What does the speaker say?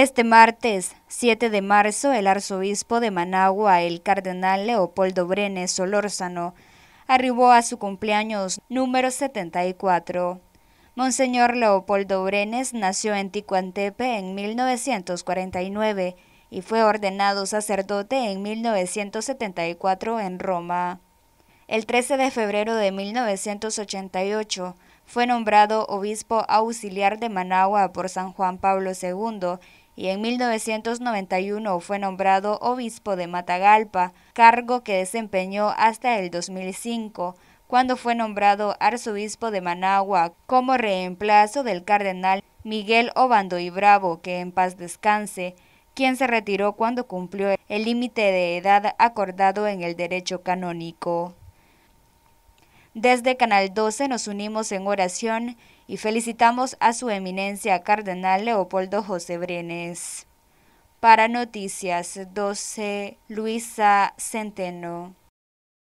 Este martes 7 de marzo, el arzobispo de Managua, el cardenal Leopoldo Brenes Solórzano, arribó a su cumpleaños número 74. Monseñor Leopoldo Brenes nació en Ticuantepe en 1949 y fue ordenado sacerdote en 1974 en Roma. El 13 de febrero de 1988 fue nombrado obispo auxiliar de Managua por San Juan Pablo II y en 1991 fue nombrado obispo de Matagalpa, cargo que desempeñó hasta el 2005 cuando fue nombrado arzobispo de Managua como reemplazo del cardenal Miguel Obando y Bravo, que en paz descanse, quien se retiró cuando cumplió el límite de edad acordado en el derecho canónico. Desde Canal 12 nos unimos en oración y felicitamos a su eminencia Cardenal Leopoldo José Brenes. Para Noticias 12, Luisa Centeno.